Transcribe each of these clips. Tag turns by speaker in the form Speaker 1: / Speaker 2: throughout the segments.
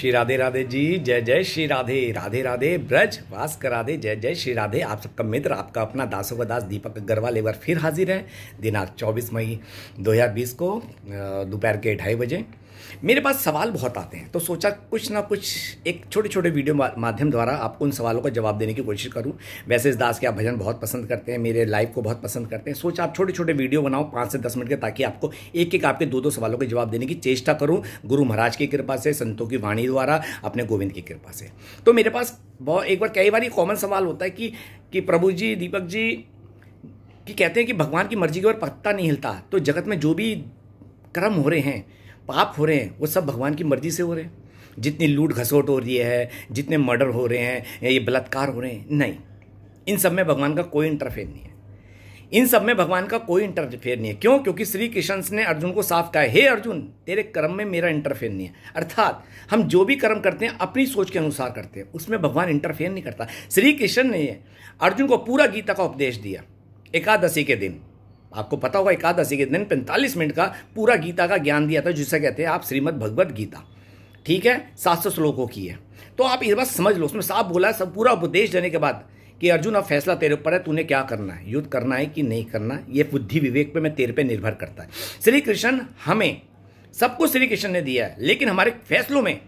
Speaker 1: श्री राधे राधे जी जय जय श्री राधे राधे राधे ब्रज वास राधे जय जय श्री राधे आप सबका मित्र आपका अपना दासों का दास दीपक अग्रवाल एक बार फिर हाजिर है दिनांक 24 मई 2020 को दोपहर के ढाई बजे मेरे पास सवाल बहुत आते हैं तो सोचा कुछ ना कुछ एक छोटे छोटे वीडियो माध्यम द्वारा आपको उन सवालों का जवाब देने की कोशिश करूं वैसे इस दास के आप भजन बहुत पसंद करते हैं मेरे लाइफ को बहुत पसंद करते हैं सोचा आप छोटे छोटे वीडियो बनाओ पाँच से दस मिनट के ताकि आपको एक एक आपके दो दो सवालों के जवाब देने की चेष्टा करूँ गुरु महाराज की कृपा से संतों की वाणी द्वारा अपने गोविंद की कृपा से तो मेरे पास बहुत एक बार कई बार कॉमन सवाल होता है कि कि प्रभु जी दीपक जी कि कहते हैं कि भगवान की मर्जी के ऊपर पत्ता नहीं हिलता तो जगत में जो भी कर्म हो रहे हैं पाप हो रहे हैं वो सब भगवान की मर्जी से हो रहे हैं जितनी लूट घसोट हो रही है जितने मर्डर हो रहे हैं या ये बलात्कार हो रहे हैं नहीं इन सब में भगवान का कोई इंटरफेयर नहीं है इन सब में भगवान का कोई इंटरफेयर नहीं है क्यों क्योंकि श्री कृष्ण ने अर्जुन को साफ कहा हे अर्जुन तेरे कर्म में मेरा इंटरफेयर नहीं है अर्थात हम जो भी कर्म करते हैं अपनी सोच के अनुसार करते हैं उसमें भगवान इंटरफेयर नहीं करता श्री कृष्ण ने अर्जुन को पूरा गीता का उपदेश दिया एकादशी के दिन आपको पता होगा एकादशी के दिन पैंतालीस मिनट का पूरा गीता का ज्ञान दिया था जिसे कहते हैं आप श्रीमद भगवत गीता ठीक है सात सौ श्लोकों की है तो आप इस बात समझ लो उसमें साफ बोला है सब पूरा उपदेश देने के बाद कि अर्जुन अब फैसला तेरे ऊपर है तूने क्या करना है युद्ध करना है कि नहीं करना ये बुद्धि विवेक पे मैं तेरे पे निर्भर करता है श्री कृष्ण हमें सब कुछ श्री कृष्ण ने दिया है लेकिन हमारे फैसलों में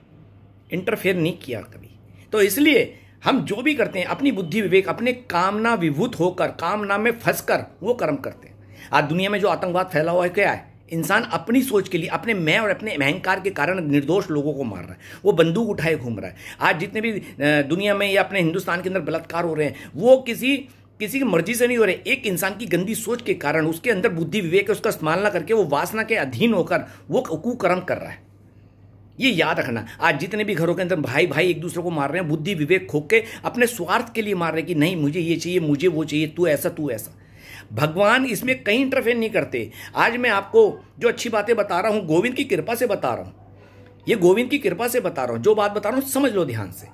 Speaker 1: इंटरफेयर नहीं किया कभी तो इसलिए हम जो भी करते हैं अपनी बुद्धि विवेक अपने कामना विभूत होकर कामना में फंसकर वो कर्म करते हैं आज दुनिया में जो आतंकवाद फैला हुआ है क्या है इंसान अपनी सोच के लिए अपने मैं और अपने अहंकार के कारण निर्दोष लोगों को मार रहा है वो बंदूक उठाए घूम रहा है आज जितने भी दुनिया में या अपने हिंदुस्तान के अंदर बलात्कार हो रहे हैं वो किसी किसी की मर्जी से नहीं हो रहे एक इंसान की गंदी सोच के कारण उसके अंदर बुद्धि विवेक उसका इस्तेमाल ना करके वो वासना के अधीन होकर वो कुकर्म कर रहा है ये याद रखना आज जितने भी घरों के अंदर भाई भाई एक दूसरे को मार रहे हैं बुद्धि विवेक खोक के अपने स्वार्थ के लिए मार रहे हैं कि नहीं मुझे ये चाहिए मुझे वो चाहिए तू ऐसा तू ऐसा भगवान इसमें कहीं इंटरफेयर नहीं करते आज मैं आपको जो अच्छी बातें बता रहा हूँ गोविंद की कृपा से बता रहा हूँ ये गोविंद की कृपा से बता रहा हूँ जो बात बता रहा हूँ समझ लो ध्यान से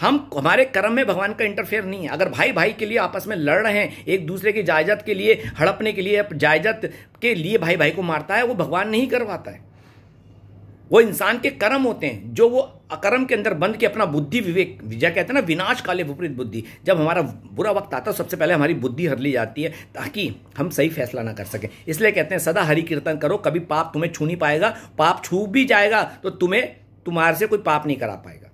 Speaker 1: हम हमारे कर्म में भगवान का इंटरफेयर नहीं है अगर भाई भाई के लिए आपस में लड़ रहे हैं एक दूसरे की जायदाद के लिए हड़पने के लिए जायदाद के लिए भाई भाई को मारता है वो भगवान नहीं करवाता है वो इंसान के कर्म होते हैं जो वो अकर्म के अंदर बंद के अपना बुद्धि विवेक विजय कहते हैं ना विनाश काले विपरीत बुद्धि जब हमारा बुरा वक्त आता है सबसे पहले हमारी बुद्धि हर ली जाती है ताकि हम सही फैसला ना कर सकें इसलिए कहते हैं सदा हरि कीर्तन करो कभी पाप तुम्हें छू नहीं पाएगा पाप छू भी जाएगा तो तुम्हें तुम्हारे से कोई पाप नहीं करा पाएगा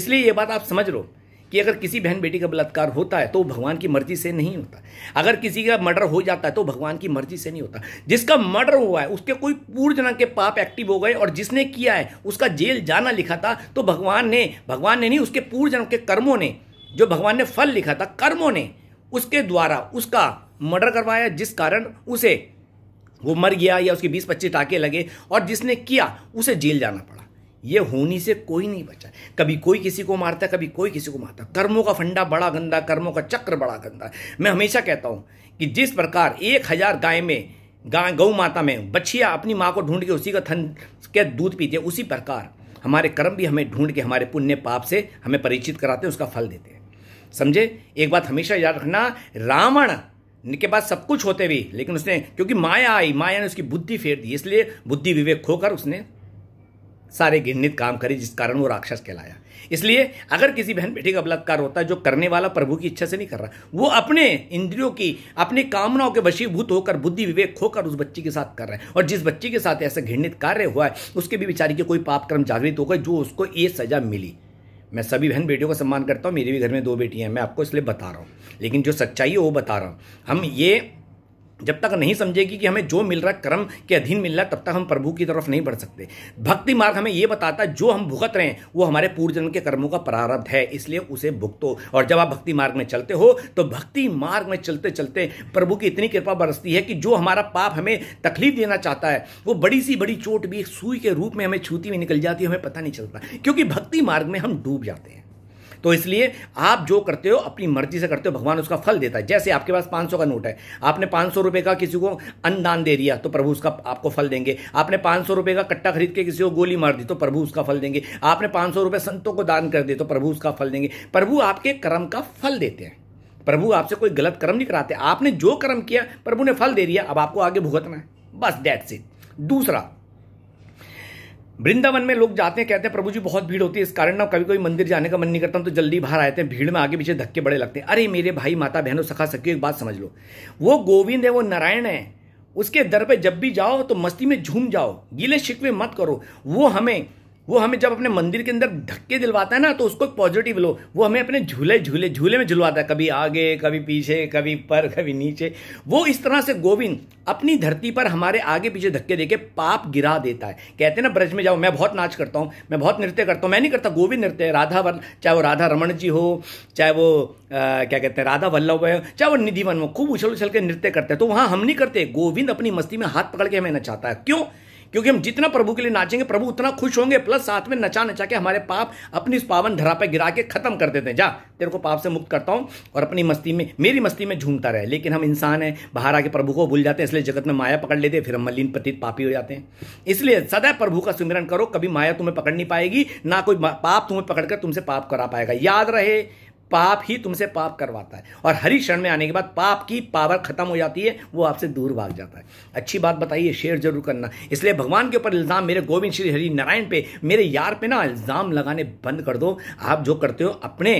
Speaker 1: इसलिए ये बात आप समझ लो कि अगर किसी बहन बेटी का बलात्कार होता है तो भगवान की मर्जी से नहीं होता अगर किसी का मर्डर हो जाता है तो भगवान की मर्जी से नहीं होता जिसका मर्डर हुआ है उसके कोई पूर्वजना के पाप एक्टिव हो गए और जिसने किया है उसका जेल जाना लिखा था तो भगवान ने भगवान ने नहीं उसके पूर्व के कर्मों ने जो भगवान ने फल लिखा था कर्मों ने उसके द्वारा उसका मर्डर करवाया जिस कारण उसे वो मर गया या उसके बीस पच्चीस टाके लगे और जिसने किया उसे जेल जाना पड़ा ये होनी से कोई नहीं बचा कभी कोई किसी को मारता है कभी कोई किसी को मारता कर्मों का फंडा बड़ा गंदा कर्मों का चक्र बड़ा गंदा मैं हमेशा कहता हूं कि जिस प्रकार एक हजार गाय में गाय गौ माता में बछिया अपनी माँ को ढूंढ के उसी का थन के दूध पीती है उसी प्रकार हमारे कर्म भी हमें ढूंढ के हमारे पुण्य पाप से हमें परिचित कराते हैं उसका फल देते हैं समझे एक बात हमेशा याद रखना रावण के बाद सब कुछ होते भी लेकिन उसने क्योंकि माया आई माया ने उसकी बुद्धि फेर दी इसलिए बुद्धि विवेक खोकर उसने सारे घृणित काम करे जिस कारण वो राक्षस कहलाया इसलिए अगर किसी बहन बेटी का बलात्कार होता है जो करने वाला प्रभु की इच्छा से नहीं कर रहा वो अपने इंद्रियों की अपनी कामनाओं के वशीभूत होकर बुद्धि विवेक खोकर उस बच्ची के साथ कर रहे हैं और जिस बच्ची के साथ ऐसा घृणित कार्य हुआ है उसके भी बेचारी के कोई पापक्रम जागृत हो गए जो उसको ये सजा मिली मैं सभी बहन बेटियों का सम्मान करता हूँ मेरे भी घर में दो बेटियाँ हैं मैं आपको इसलिए बता रहा हूँ लेकिन जो सच्चाई है वो बता रहा हूँ हम ये जब तक नहीं समझेगी कि हमें जो मिल रहा कर्म के अधीन मिल रहा तब तक हम प्रभु की तरफ नहीं बढ़ सकते भक्ति मार्ग हमें यह बताता है जो हम भुगत रहे हैं वो हमारे पूर्वजन के कर्मों का प्रारब्ध है इसलिए उसे भुगतो और जब आप भक्ति मार्ग में चलते हो तो भक्ति मार्ग में चलते चलते प्रभु की इतनी कृपा बरसती है कि जो हमारा पाप हमें तकलीफ देना चाहता है वो बड़ी सी बड़ी चोट भी सुई के रूप में हमें छूती में निकल जाती है हमें पता नहीं चलता क्योंकि भक्ति मार्ग में हम डूब जाते हैं तो इसलिए आप जो करते हो अपनी मर्जी से करते हो भगवान उसका फल देता है जैसे आपके पास पांच का नोट है आपने पाँच सौ का किसी को अन्नदान दे दिया तो प्रभु उसका आपको फल देंगे आपने पांच सौ का कट्टा खरीद के किसी को गोली मार दी तो प्रभु उसका फल देंगे आपने पांच सौ संतों को दान कर दिए तो प्रभु उसका फल देंगे प्रभु आपके कर्म का फल देते हैं प्रभु आपसे कोई गलत कर्म नहीं कराते आपने जो कर्म किया प्रभु ने फल दे दिया अब आपको आगे भुगतना है बस डेट सी दूसरा वृंदावन में लोग जाते हैं कहते हैं प्रभु जी बहुत भीड़ होती है इस कारण ना कभी कोई मंदिर जाने का मन नहीं करता तो जल्दी बाहर आते हैं भीड़ में आगे पीछे धक्के बड़े लगते हैं अरे मेरे भाई माता बहनों सखा सखियों एक बात समझ लो वो गोविंद है वो नारायण है उसके दर पे जब भी जाओ तो मस्ती में झूम जाओ गीले शिकवे मत करो वो हमें वो हमें जब अपने मंदिर के अंदर धक्के दिलवाता है ना तो उसको पॉजिटिव लो वो हमें अपने झूले झूले झूले में झुलवाता है कभी आगे कभी पीछे कभी पर कभी नीचे वो इस तरह से गोविंद अपनी धरती पर हमारे आगे पीछे धक्के देके पाप गिरा देता है कहते हैं ना ब्रज में जाओ मैं बहुत नाच करता हूँ मैं बहुत नृत्य करता हूँ मैं नहीं करता गोविंद नृत्य राधा वन चाहे वो राधा रमण जी हो चाहे वो आ, क्या कहते हैं राधा वल्लभ हो चाहे वो निधि वन हो खूब उछल उछल के नृत्य करते हैं तो वहाँ हम नहीं करते गोविंद अपनी मस्ती में हाथ पकड़ के हमें नचाता है क्यों क्योंकि हम जितना प्रभु के लिए नाचेंगे प्रभु उतना खुश होंगे प्लस साथ में नचा नचा के हमारे पाप अपनी इस पावन धरा पर गिरा के खत्म कर देते हैं जा तेरे को पाप से मुक्त करता हूँ और अपनी मस्ती में मेरी मस्ती में झूमता रहे लेकिन हम इंसान हैं बाहर आके प्रभु को भूल जाते हैं इसलिए जगत में माया पकड़ लेते हैं फिर हम मलिन पतित पापी हो जाते हैं इसलिए सदैव प्रभु का सुमिरन करो कभी माया तुम्हें पकड़ नहीं पाएगी ना कोई पाप तुम्हें पकड़कर तुमसे पाप करा पाएगा याद रहे पाप ही तुमसे पाप करवाता है और हरि शरण में आने के बाद पाप की पावर खत्म हो जाती है वो आपसे दूर भाग जाता है अच्छी बात बताइए शेयर जरूर करना इसलिए भगवान के ऊपर इल्ज़ाम मेरे गोविंद श्री हरि नारायण पे मेरे यार पे ना इल्ज़ाम लगाने बंद कर दो आप जो करते हो अपने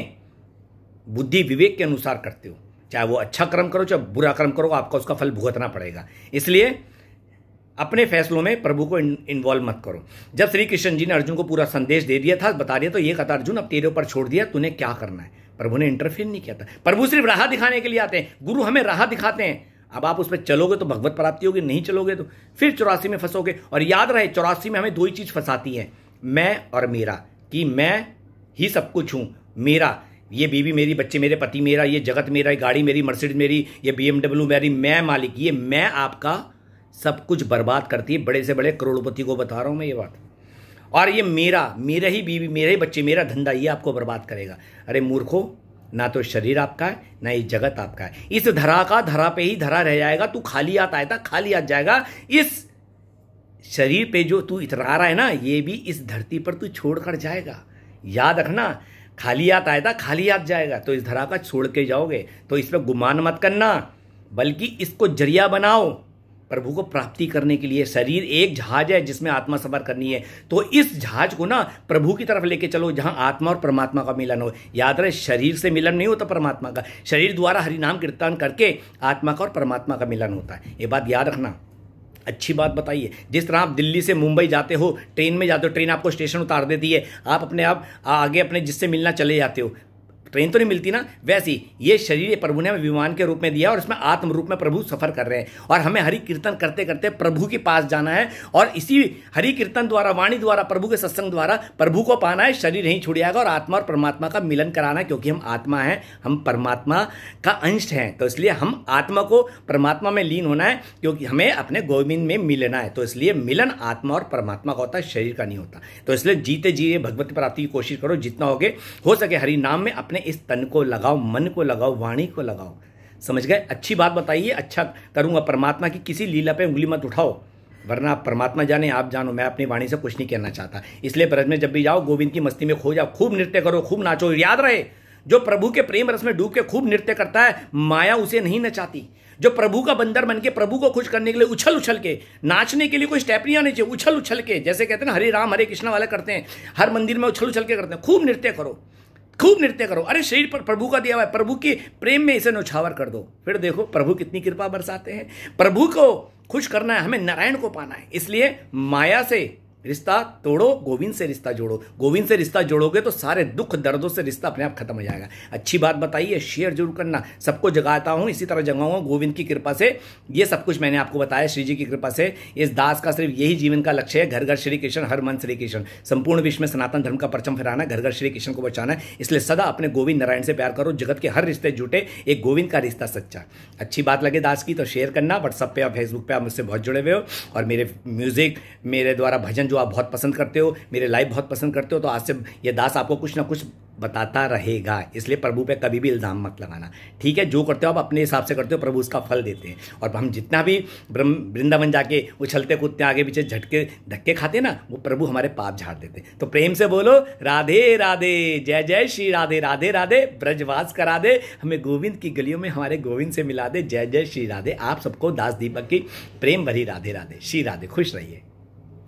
Speaker 1: बुद्धि विवेक के अनुसार करते हो चाहे वो अच्छा कर्म करो चाहे बुरा कर्म करो आपका उसका फल भुगतना पड़ेगा इसलिए अपने फैसलों में प्रभु को इन्वॉल्व मत करो जब श्री कृष्ण जी ने अर्जुन को पूरा संदेश दे दिया था बता दिया तो ये कथा अर्जुन अब तेरे ऊपर छोड़ दिया तूने क्या करना है प्रभु ने इंटरफेयर नहीं किया था प्रभु सिर्फ राह दिखाने के लिए आते हैं गुरु हमें राह दिखाते हैं अब आप उस पर चलोगे तो भगवत प्राप्ति होगी नहीं चलोगे तो फिर चौरासी में फंसोगे और याद रहे चौरासी में हमें दो ही चीज़ फंसाती है मैं और मेरा कि मैं ही सब कुछ हूँ मेरा ये बीवी मेरी बच्चे मेरे पति मेरा ये जगत मेरा ये गाड़ी मेरी मर्सिडीज मेरी ये बी मेरी मैं मालिक ये मैं आपका सब कुछ बर्बाद करती है बड़े से बड़े करोड़पति को बता रहा हूँ मैं ये बात और ये मेरा मेरा ही बीवी मेरे ही बच्चे मेरा धंधा ये आपको बर्बाद करेगा अरे मूर्खो ना तो शरीर आपका है ना ये जगत आपका है इस धरा का धरा पे ही धरा रह जाएगा तू खाली आया था खाली आ जाएगा इस शरीर पे जो तू इतरा रहा है ना ये भी इस धरती पर तू छोड़ कर जाएगा याद रखना खाली याद आया था खाली याद जाएगा तो इस धरा का छोड़ के जाओगे तो इस पर गुमान मत करना बल्कि इसको जरिया बनाओ प्रभु को प्राप्ति करने के लिए शरीर एक जहाज है जिसमें आत्मा सफर करनी है तो इस जहाज को ना प्रभु की तरफ लेके चलो जहां आत्मा और परमात्मा का मिलन हो याद रहे शरीर से मिलन नहीं होता परमात्मा का शरीर द्वारा हरिनाम कीर्तन करके आत्मा का और परमात्मा का मिलन होता है ये बात याद रखना अच्छी बात बताइए जिस तरह आप दिल्ली से मुंबई जाते हो ट्रेन में जाते हो ट्रेन आपको स्टेशन उतार देती है आप अपने आप आगे अपने जिससे मिलना चले जाते हो ट्रेन तो नहीं मिलती ना वैसी ये शरीर प्रभु ने हमें विमान के रूप में दिया और इसमें आत्म रूप में प्रभु सफर कर रहे हैं और हमें हरि कीर्तन करते करते प्रभु के पास जाना है और इसी हरि कीर्तन द्वारा वाणी द्वारा प्रभु के सत्संग द्वारा प्रभु को पाना है शरीर नहीं छुड़ जाएगा और आत्मा और परमात्मा का मिलन कराना है क्योंकि हम आत्मा हैं हम परमात्मा का अंश हैं तो इसलिए हम आत्मा को परमात्मा में लीन होना है क्योंकि हमें अपने गोविंद में मिलना है तो इसलिए मिलन आत्मा और परमात्मा का होता है शरीर का नहीं होता तो इसलिए जीते जी भगवती प्राप्ति की कोशिश करो जितना होगे हो सके हरि नाम में अपने अपने इस तन को लगाओ मन को लगाओ वाणी को लगाओ समझ गए अच्छी बात बताइए अच्छा करूँगा परमात्मा की किसी लीला पे उंगली मत उठाओ वरना आप परमात्मा जाने आप जानो मैं अपनी वाणी से कुछ नहीं कहना चाहता इसलिए ब्रज में जब भी जाओ गोविंद की मस्ती में खो जाओ खूब नृत्य करो खूब नाचो याद रहे जो प्रभु के प्रेम रस में डूब के खूब नृत्य करता है माया उसे नहीं नचाती जो प्रभु का बंदर बन के प्रभु को खुश करने के लिए उछल उछल के नाचने के लिए कोई स्टेप नहीं आने चाहिए उछल उछल के जैसे कहते हैं हरे राम हरे कृष्णा वाले करते हैं हर मंदिर में उछल उछल के करते हैं खूब नृत्य करो खूब नृत्य करो अरे शरीर पर प्रभु का दिया हुआ है प्रभु के प्रेम में इसे नौछावर कर दो फिर देखो प्रभु कितनी कृपा बरसाते हैं प्रभु को खुश करना है हमें नारायण को पाना है इसलिए माया से रिश्ता तोड़ो गोविंद से रिश्ता जोड़ो गोविंद से रिश्ता जोड़ोगे तो सारे दुख दर्दों से रिश्ता अपने आप खत्म हो जाएगा अच्छी बात बताइए शेयर जरूर करना सबको जगाता हूँ इसी तरह जगाऊंगा गोविंद की कृपा से ये सब कुछ मैंने आपको बताया श्री जी की कृपा से इस दास का सिर्फ यही जीवन का लक्ष्य है घर घर श्री कृष्ण हर मन श्री कृष्ण संपूर्ण विश्व में सनातन धर्म का परचम फहराना घर घर श्री कृष्ण को बचाना इसलिए सदा अपने गोविंद नारायण से प्यार करो जगत के हर रिश्ते जुटे एक गोविंद का रिश्ता सच्चा अच्छी बात लगे दास की तो शेयर करना व्हाट्सअप पर और फेसबुक पर आप मुझसे बहुत जुड़े हुए हो और मेरे म्यूजिक मेरे द्वारा भजन जो आप बहुत पसंद करते हो मेरे लाइव बहुत पसंद करते हो तो आज से ये दास आपको कुछ ना कुछ बताता रहेगा इसलिए प्रभु पे कभी भी इल्ज़ाम मत लगाना ठीक है जो करते हो आप अपने हिसाब से करते हो प्रभु उसका फल देते हैं और हम जितना भी ब्रह्म वृंदावन जाके उछलते कूदते आगे पीछे झटके धक्के खाते ना वो प्रभु हमारे पाप झाड़ देते तो प्रेम से बोलो राधे राधे जय जय श्री राधे राधे राधे ब्रजवास करा दे हमें गोविंद की गलियों में हमारे गोविंद से मिला दे जय जय श्री राधे आप सबको दास दीपक की प्रेम भरी राधे राधे श्री राधे खुश रहिए